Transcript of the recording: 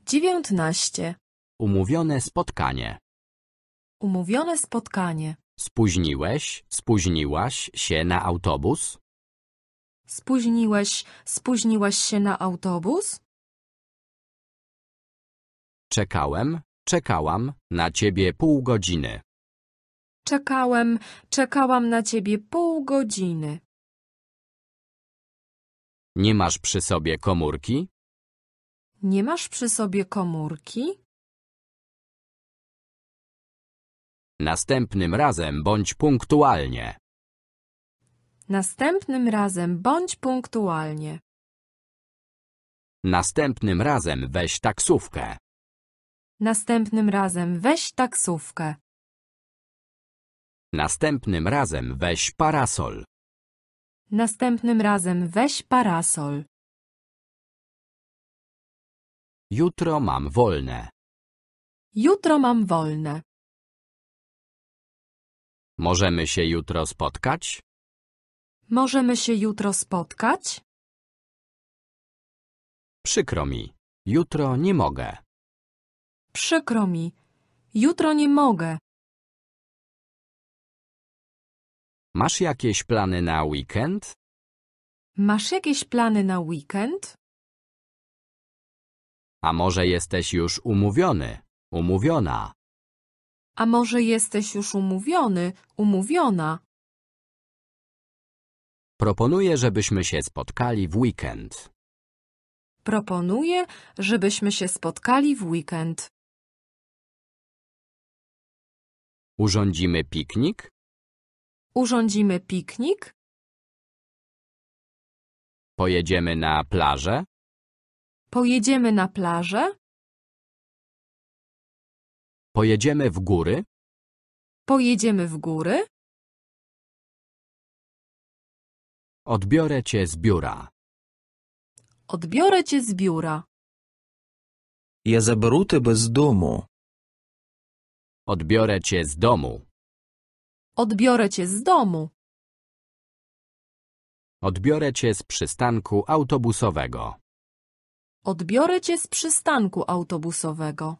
Dziewiętnaście. Umówione spotkanie. Umówione spotkanie. Spóźniłeś, spóźniłaś się na autobus? Spóźniłeś, spóźniłaś się na autobus? Czekałem, czekałam na ciebie pół godziny. Czekałem, czekałam na ciebie pół godziny. Nie masz przy sobie komórki? Nie masz przy sobie komórki? Następnym razem bądź punktualnie. Następnym razem bądź punktualnie. Następnym razem weź taksówkę. Następnym razem weź taksówkę. Następnym razem weź parasol. Następnym razem weź parasol. Jutro mam wolne. Jutro mam wolne. Możemy się jutro spotkać? Możemy się jutro spotkać? Przykro mi. Jutro nie mogę. Przykro mi. Jutro nie mogę. Masz jakieś plany na weekend? Masz jakieś plany na weekend? A może jesteś już umówiony, umówiona? A może jesteś już umówiony, umówiona? Proponuję, żebyśmy się spotkali w weekend. Proponuję, żebyśmy się spotkali w weekend. Urządzimy piknik? Urządzimy piknik? Pojedziemy na plażę? Pojedziemy na plażę? Pojedziemy w góry? Pojedziemy w góry? Odbiorę cię z biura. Odbiorę cię z biura. Я заберу тебе з дому. Odbiorę cię z domu. Odbiorę cię z domu. Odbiorę cię z przystanku autobusowego. Odbiorę cię z przystanku autobusowego.